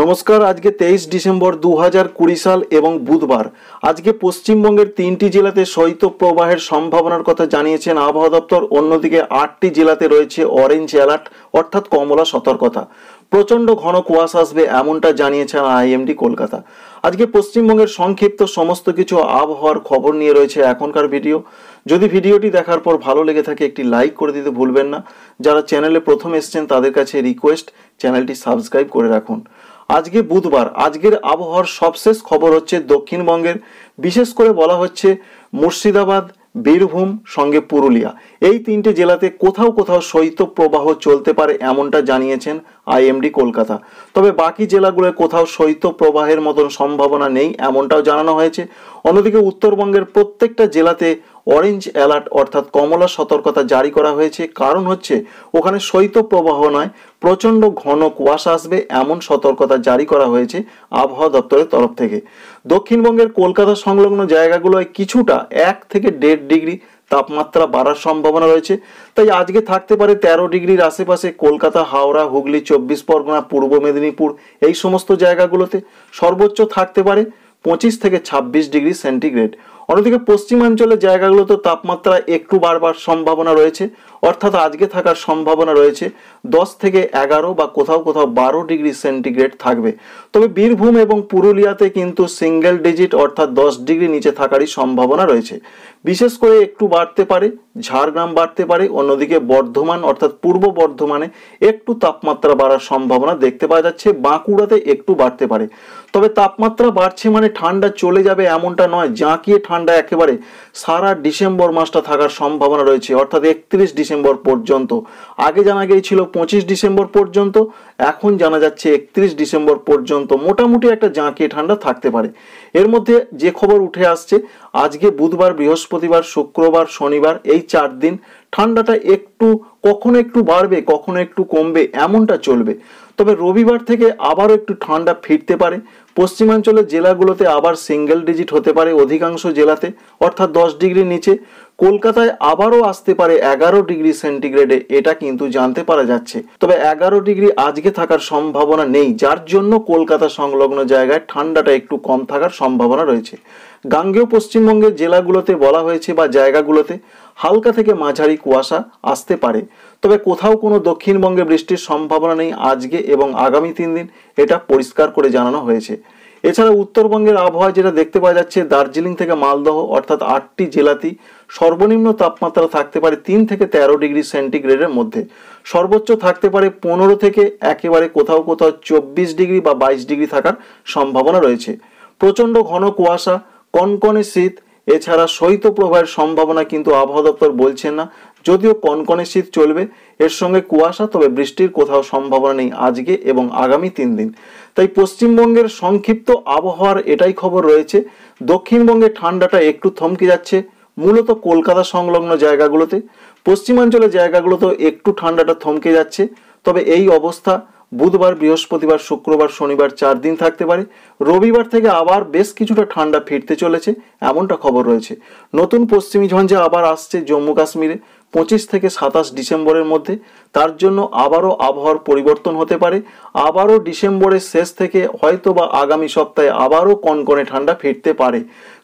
নমস্কার আজকে তেইশ ডিসেম্বর দু হাজার কুড়ি সাল এবং বুধবার আজকে পশ্চিমবঙ্গের তিনটি জেলাতে শৈত্যপ্রবাহের সম্ভাবনার কথা জানিয়েছেন আবহাওয়া দপ্তর অন্যদিকে আটটি জেলাতে রয়েছে অরেঞ্জ অ্যালার্ট অর্থাৎ কমলা সতর্কতা প্রচণ্ড ঘন কুয়াশা আসবে এমনটা জানিয়েছেন আইএমডি কলকাতা আজকে পশ্চিমবঙ্গের সংক্ষিপ্ত সমস্ত কিছু আবহাওয়ার খবর নিয়ে রয়েছে এখনকার ভিডিও যদি ভিডিওটি দেখার পর ভালো লেগে থাকে একটি লাইক করে দিতে ভুলবেন না যারা চ্যানেলে প্রথম এসছেন তাদের কাছে রিকোয়েস্ট চ্যানেলটি সাবস্ক্রাইব করে রাখুন আজকে বুধবার আজকের আবহাওয়ার সবশেষ খবর হচ্ছে দক্ষিণবঙ্গের বিশেষ করে বলা হচ্ছে মুর্শিদাবাদ বীরভূম সঙ্গে পুরুলিয়া এই তিনটে জেলাতে কোথাও কোথাও শৈত্য প্রবাহ চলতে পারে এমনটা জানিয়েছেন আইএমডি কলকাতা তবে বাকি জেলাগুলোয় কোথাও শৈত্য প্রবাহের মতন সম্ভাবনা নেই এমনটাও জানানো হয়েছে অন্যদিকে উত্তরবঙ্গের প্রত্যেকটা জেলাতে অরেঞ্জ অ্যালার্ট অর্থাৎ কমলা সতর্কতা জারি করা হয়েছে কারণ হচ্ছে ওখানে শৈত্যপ্রবাহ নয় প্রচণ্ড ঘন কুয়াশা আসবে এমন সতর্কতা জারি করা হয়েছে আবহাওয়া দপ্তরের তরফ থেকে দক্ষিণবঙ্গের কলকাতা সংলগ্ন জায়গাগুলোয় কিছুটা এক থেকে দেড় ডিগ্রি তাপমাত্রা বাড়ার সম্ভাবনা রয়েছে তাই আজকে থাকতে পারে তেরো ডিগ্রির আশেপাশে কলকাতা হাওড়া হুগলি চব্বিশ পরগনা পূর্ব মেদিনীপুর এই সমস্ত জায়গাগুলোতে সর্বোচ্চ থাকতে পারে পঁচিশ থেকে ছাব্বিশ ডিগ্রি সেন্টিগ্রেড অন্যদিকে পশ্চিমাঞ্চলের জায়গাগুলোতে তাপমাত্রা একটু বারবার সম্ভাবনা রয়েছে অর্থাৎ আজকে থাকার সম্ভাবনা রয়েছে দশ থেকে এগারো বা কোথাও কোথাও বারো ডিগ্রি সেন্টিগ্রেড থাকবে তবে বীরভূম এবং পুরুলিয়াতে কিন্তু সিঙ্গেল ডিজিট অর্থাৎ দশ ডিগ্রি নিচে থাকারই সম্ভাবনা রয়েছে বিশেষ করে একটু বাড়তে পারে ঝাড়গ্রাম বাড়তে পারে অন্যদিকে বর্ধমান অর্থাৎ পূর্ব বর্ধমানে একটু তাপমাত্রা বাড়ার সম্ভাবনা দেখতে পাওয়া যাচ্ছে বাঁকুড়াতে একটু বাড়তে পারে তবে তাপমাত্রা বাড়ছে মানে ঠান্ডা চলে যাবে এমনটা নয় জাঁকিয়ে ঠান্ডা একেবারে সারা ডিসেম্বর মাসটা থাকার সম্ভাবনা রয়েছে অর্থাৎ একত্রিশ ডিসেম্বর পর্যন্ত আগে জানা গিয়েছিল পঁচিশ ডিসেম্বর পর্যন্ত এখন জানা যাচ্ছে একত্রিশ ডিসেম্বর পর্যন্ত মোটামুটি একটা জাঁকিয়ে ঠান্ডা থাকতে পারে এর মধ্যে যে খবর উঠে আসছে আজকে বুধবার বৃহস্পতিবার শুক্রবার শনিবার এই চার দিন ঠান্ডাটা একটু কখনো একটু বাড়বে কখনো একটু কমবে এমনটা চলবে তবে রবিবার থেকে আবারও একটু ঠান্ডা ফিরতে পারে পশ্চিমাঞ্চলের জেলাগুলোতে আবার সিঙ্গেল ডিজিট হতে পারে অধিকাংশ জেলাতে অর্থাৎ দশ ডিগ্রির নিচে কলকাতায় আবারও আসতে পারে এগারো ডিগ্রি সেন্টিগ্রেডে এটা কিন্তু জানতে পারা যাচ্ছে তবে এগারো ডিগ্রি আজকে থাকার সম্ভাবনা নেই যার জন্য কলকাতা সংলগ্ন জায়গায় ঠান্ডাটা একটু কম থাকার সম্ভাবনা রয়েছে গাঙ্গেয় পশ্চিমবঙ্গের জেলাগুলোতে বলা হয়েছে বা জায়গাগুলোতে হালকা থেকে মাঝারি কুয়াশা আসতে পারে তবে কোথাও কোনো দক্ষিণবঙ্গে বৃষ্টির সম্ভাবনা নেই আজকে এবং আগামী তিন দিন এটা পরিষ্কার করে জানানো হয়েছে এছাড়া উত্তরবঙ্গের আবহাওয়া যেটা দেখতে পাওয়া যাচ্ছে দার্জিলিং থেকে মালদহ অর্থাৎ আটটি জেলাতেই সর্বনিম্ন তাপমাত্রা থাকতে পারে তিন থেকে তেরো ডিগ্রি সেন্টিগ্রেডের মধ্যে সর্বোচ্চ থাকতে পারে পনেরো থেকে একেবারে কোথাও কোথাও চব্বিশ ডিগ্রি বা বাইশ ডিগ্রি থাকার সম্ভাবনা রয়েছে প্রচণ্ড ঘন কুয়াশা কনকনে শীত এছাড়া শৈত্যপ্রবাহের সম্ভাবনা কিন্তু আবহাওয়া দপ্তর বলছেন না যদিও কনকনে শীত চলবে এর সঙ্গে কুয়াশা তবে বৃষ্টির কোথাও সম্ভাবনা নেই আজকে এবং আগামী তিন দিন তাই পশ্চিমবঙ্গের সংক্ষিপ্ত আবহাওয়ার এটাই খবর রয়েছে দক্ষিণবঙ্গে ঠান্ডাটা একটু থমকে যাচ্ছে মূলত কলকাতা সংলগ্ন জায়গাগুলোতে পশ্চিমাঞ্চলের জায়গাগুলোতেও একটু ঠান্ডাটা থমকে যাচ্ছে তবে এই অবস্থা বুধবার বৃহস্পতিবার শুক্রবার শনিবার চার দিন থাকতে পারে রবিবার থেকে আবার বেশ কিছুটা ঠান্ডা ফিরতে চলেছে এমনটা খবর রয়েছে নতুন পশ্চিমী ঝঞ্ঝা আবার আসছে জম্মু কাশ্মীরে পঁচিশ থেকে সাতাশ ডিসেম্বরের মধ্যে তার জন্য আবারও আবহাওয়ার পরিবর্তন হতে পারে আবারও ডিসেম্বরের শেষ থেকে হয়তো বা আগামী সপ্তাহে আবারও কনকনে ঠান্ডা ফিরতে পারে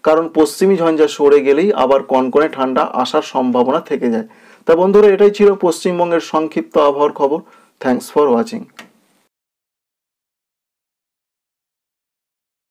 কারণ পশ্চিমী ঝঞ্ঝা সরে গেলেই আবার কনকনে ঠান্ডা আসার সম্ভাবনা থেকে যায় তা বন্ধুরা এটাই ছিল পশ্চিমবঙ্গের সংক্ষিপ্ত আবহাওয়ার খবর থ্যাংকস ফর ওয়াচিং